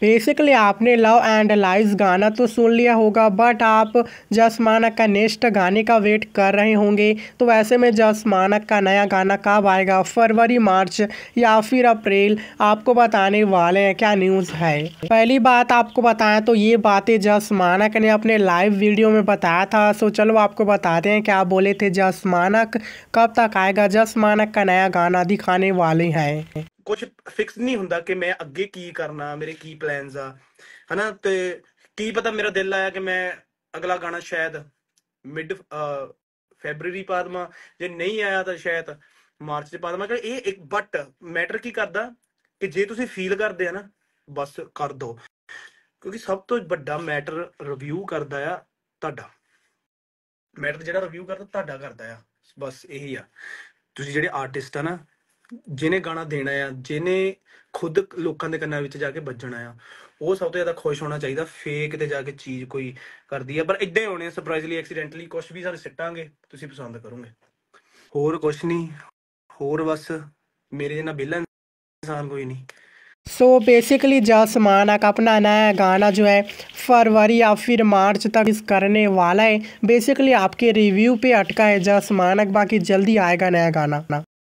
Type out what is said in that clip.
basically आपने love and lies गाना तो सुन लिया होगा बट आप जसमानक का नेक्स्ट गाने का वेट कर रहे होंगे तो वैसे में जसमानक का नया गाना कब आएगा फरवरी मार्च या फिर अप्रैल आपको बताने वाले हैं क्या न्यूज़ है पहली बात आपको बताएं तो ये बातें जसमानक ने अपने लाइव वीडियो में बताया था सो चलो आपको बताते हैं क्या बोले थे जसमानक कब तक आएगा जसमानक का नया गाना दिखाने वाले हैं ਕੁਝ ਫਿਕਸ ਨਹੀਂ ਹੁੰਦਾ ਕਿ ਮੈਂ ਅੱਗੇ ਕੀ ਕਰਨਾ ਮੇਰੇ ਕੀ ਪਲਾਨਸ ਆ ਹਨਾ ਤੇ ਕੀ ਪਤਾ ਮੇਰਾ ਦਿਲ ਆਇਆ ਕਿ ਮੈਂ ਅਗਲਾ ਗਾਣਾ ਸ਼ਾਇਦ ਮਿਡ ਫੈਬਰੂਰੀ ਪਾਦਮਾ ਜੇ ਨਹੀਂ ਆਇਆ ਤਾਂ ਸ਼ਾਇਦ ਮਾਰਚ ਚ ਪਾਦਮਾ ਕਿ ਇਹ ਇੱਕ ਬਟ ਮੈਟਰ ਕੀ ਕਰਦਾ ਕਿ ਜੇ ਤੁਸੀਂ ਫੀਲ ਕਰਦੇ ਆ ਨਾ ਬਸ ਕਰ ਦੋ ਕਿਉਂਕਿ ਸਭ ਤੋਂ ਵੱਡਾ ਮੈਟਰ ਰਿਵਿਊ ਕਰਦਾ ਆ ਤੁਹਾਡਾ ਮੈਟਰ ਜਿਹੜਾ ਰਿਵਿਊ ਕਰਦਾ ਤੁਹਾਡਾ ਕਰਦਾ ਆ ਬਸ ਇਹੀ ਆ ਤੁਸੀਂ ਜਿਹੜੇ ਆਰਟਿਸਟ ਆ ਨਾ ਜਿਹਨੇ ਗਾਣਾ ਦੇਣਾ ਆ ਜਿਹਨੇ ਖੁਦ ਲੋਕਾਂ ਦੇ ਕੰਨਾਂ ਵਿੱਚ ਜਾ ਕੇ ਵੱਜਣਾ ਆ ਉਹ ਸਭ ਤੋਂ ਜ਼ਿਆਦਾ ਖੁਸ਼ ਹੋਣਾ ਚਾਹੀਦਾ ਫੇਕ ਤੇ ਜਾ ਕੇ ਚੀਜ਼ ਕੋਈ ਕਰਦੀ ਆ ਪਰ ਇਦਾਂ ਹੀ ਹੋਣੇ ਸਰਪ੍ਰਾਈਜ਼ਲੀ ਐਕਸੀਡੈਂਟਲੀ ਕੁਝ ਵੀ ਸਾਰੇ ਸਿੱਟਾਂਗੇ ਤੁਸੀਂ ਪਸੰਦ ਕਰੋਗੇ ਹੋਰ ਕੁਝ ਨਹੀਂ ਹੋਰ ਬਸ ਮੇਰੇ ਨਾਲ ਬਿਲਨ ਕੋਈ ਨਹੀਂ ਸੋ ਬੇਸਿਕਲੀ ਜਾ ਸਮਾਨ ਆ ਕਪਨਾ ਨਾ ਗਾਣਾ ਜੋ ਹੈ ਫਰਵਰੀ ਆ ਫਿਰ ਮਾਰਚ ਤੱਕ ਇਸ ਕਰਨੇ ਵਾਲਾ ਹੈ ਬੇਸਿਕਲੀ ਆਪਕੇ ਰਿਵਿਊ ਪੇ अटका ਹੈ ਜਾ सामान ਬਾਕੀ ਜਲਦੀ ਆਏਗਾ ਨਿਆ ਗਾਣਾ